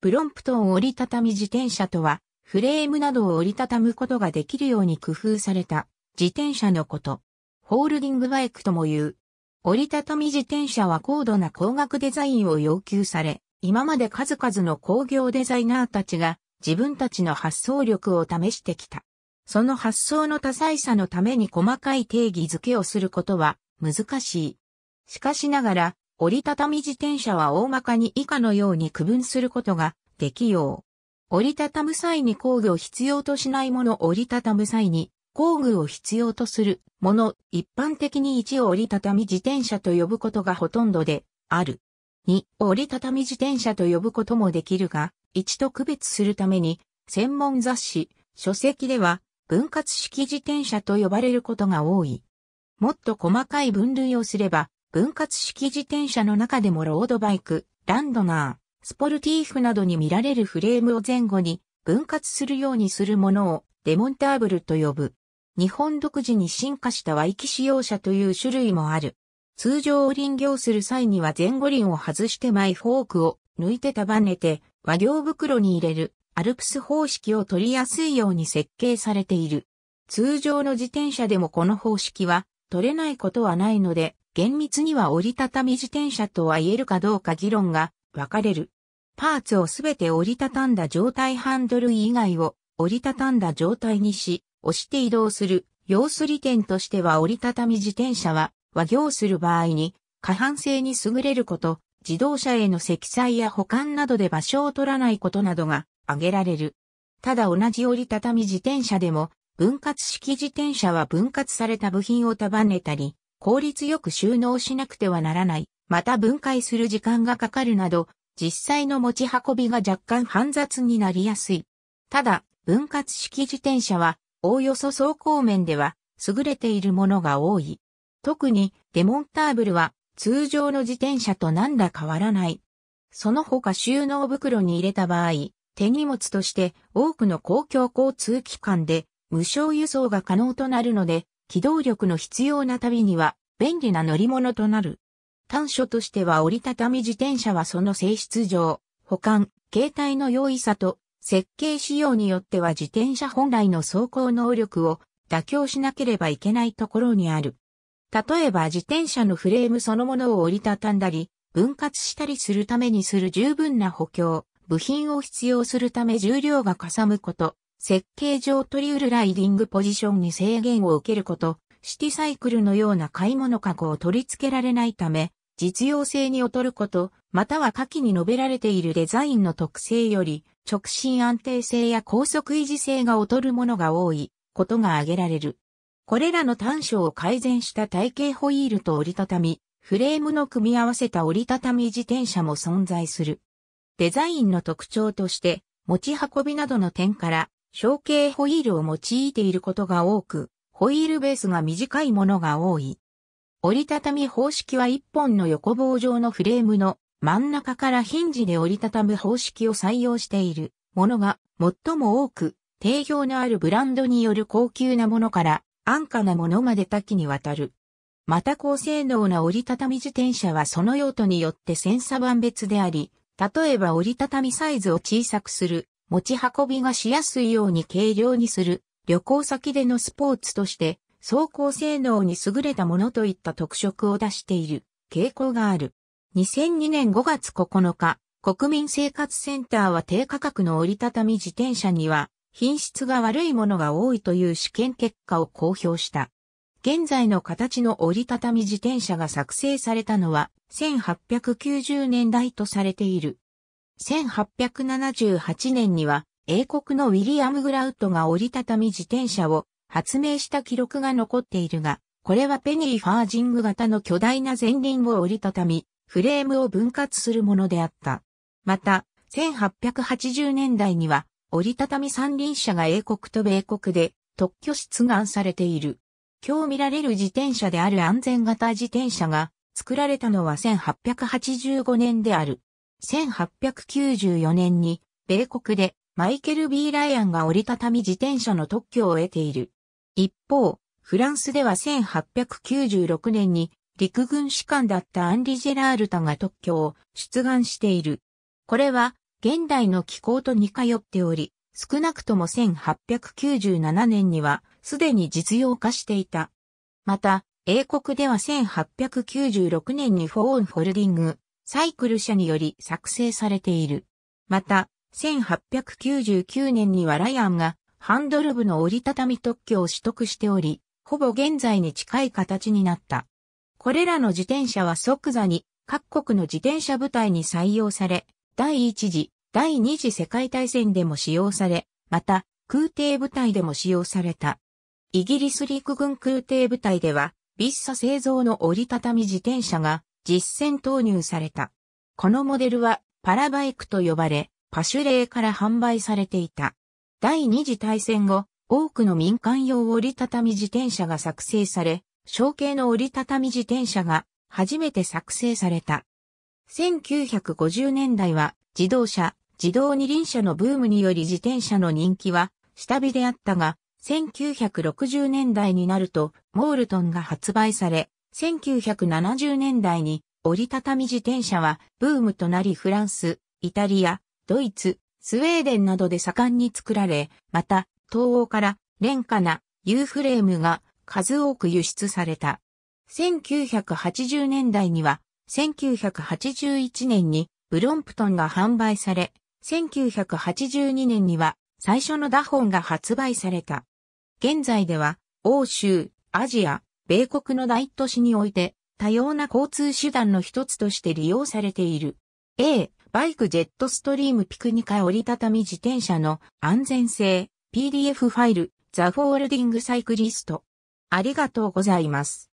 プロンプトン折りたたみ自転車とは、フレームなどを折りたたむことができるように工夫された自転車のこと。ホールディングバイクとも言う。折りたたみ自転車は高度な工学デザインを要求され、今まで数々の工業デザイナーたちが自分たちの発想力を試してきた。その発想の多彩さのために細かい定義づけをすることは難しい。しかしながら、折りたたみ自転車は大まかに以下のように区分することができよう。折りたたむ際に工具を必要としないもの、折りたたむ際に工具を必要とするもの、一般的に1を折りたたみ自転車と呼ぶことがほとんどである。2折りたたみ自転車と呼ぶこともできるが、1と区別するために、専門雑誌、書籍では分割式自転車と呼ばれることが多い。もっと細かい分類をすれば、分割式自転車の中でもロードバイク、ランドナー、スポルティーフなどに見られるフレームを前後に分割するようにするものをデモンターブルと呼ぶ。日本独自に進化したワイキ使用車という種類もある。通常輪行する際には前後輪を外してマイフォークを抜いて束ねて和行袋に入れるアルプス方式を取りやすいように設計されている。通常の自転車でもこの方式は取れないことはないので厳密には折りたたみ自転車とは言えるかどうか議論が分かれる。パーツをすべて折りたたんだ状態ハンドル以外を折りたたんだ状態にし、押して移動する、要する点としては折りたたみ自転車は和行する場合に、過半性に優れること、自動車への積載や保管などで場所を取らないことなどが挙げられる。ただ同じ折りたたみ自転車でも、分割式自転車は分割された部品を束ねたり、効率よく収納しなくてはならない、また分解する時間がかかるなど、実際の持ち運びが若干煩雑になりやすい。ただ、分割式自転車は、おおよそ走行面では、優れているものが多い。特に、デモンターブルは、通常の自転車と何ら変わらない。その他収納袋に入れた場合、手荷物として多くの公共交通機関で無償輸送が可能となるので、機動力の必要な旅には便利な乗り物となる。短所としては折りたたみ自転車はその性質上、保管、携帯の容易さと、設計仕様によっては自転車本来の走行能力を妥協しなければいけないところにある。例えば自転車のフレームそのものを折りたたんだり、分割したりするためにする十分な補強、部品を必要するため重量がかさむこと、設計上取り得るライディングポジションに制限を受けること、シティサイクルのような買い物かごを取り付けられないため、実用性に劣ること、または下記に述べられているデザインの特性より、直進安定性や高速維持性が劣るものが多いことが挙げられる。これらの短所を改善した体型ホイールと折りたたみ、フレームの組み合わせた折りたたみ自転車も存在する。デザインの特徴として、持ち運びなどの点から、小径ホイールを用いていることが多く、ホイールベースが短いものが多い。折りたたみ方式は一本の横棒状のフレームの真ん中からヒンジで折りたたむ方式を採用しているものが最も多く、定評のあるブランドによる高級なものから安価なものまで多岐にわたる。また高性能な折りたたみ自転車はその用途によって千差万別であり、例えば折りたたみサイズを小さくする、持ち運びがしやすいように軽量にする、旅行先でのスポーツとして、走行性能に優れたものといった特色を出している傾向がある。2002年5月9日、国民生活センターは低価格の折りたたみ自転車には品質が悪いものが多いという試験結果を公表した。現在の形の折りたたみ自転車が作成されたのは1890年代とされている。1878年には英国のウィリアム・グラウトが折りたたみ自転車を発明した記録が残っているが、これはペニー・ファージング型の巨大な前輪を折りたたみ、フレームを分割するものであった。また、1880年代には、折りたたみ三輪車が英国と米国で特許出願されている。今日見られる自転車である安全型自転車が作られたのは1885年である。1894年に米国でマイケル・ B・ ライアンが折りたたみ自転車の特許を得ている。一方、フランスでは1896年に陸軍士官だったアンリ・ジェラールタが特許を出願している。これは現代の気候と似通っており、少なくとも1897年にはすでに実用化していた。また、英国では1896年にフォーンホォルディング、サイクル社により作成されている。また、1899年にはライアンがハンドル部の折りたたみ特許を取得しており、ほぼ現在に近い形になった。これらの自転車は即座に各国の自転車部隊に採用され、第一次、第二次世界大戦でも使用され、また空挺部隊でも使用された。イギリス陸軍空挺部隊では、ビッサ製造の折りたたみ自転車が実戦投入された。このモデルはパラバイクと呼ばれ、パシュレーから販売されていた。第二次大戦後、多くの民間用折りたたみ自転車が作成され、小型の折りたたみ自転車が初めて作成された。1950年代は自動車、自動二輪車のブームにより自転車の人気は下火であったが、1960年代になるとモールトンが発売され、1970年代に折りたたみ自転車はブームとなりフランス、イタリア、ドイツ、スウェーデンなどで盛んに作られ、また、東欧から廉価な U フレームが数多く輸出された。1980年代には、1981年にブロンプトンが販売され、1982年には最初のダホンが発売された。現在では、欧州、アジア、米国の大都市において、多様な交通手段の一つとして利用されている。A、バイクジェットストリームピクニカ折りたたみ自転車の安全性 PDF ファイルザフォールディングサイクリストありがとうございます。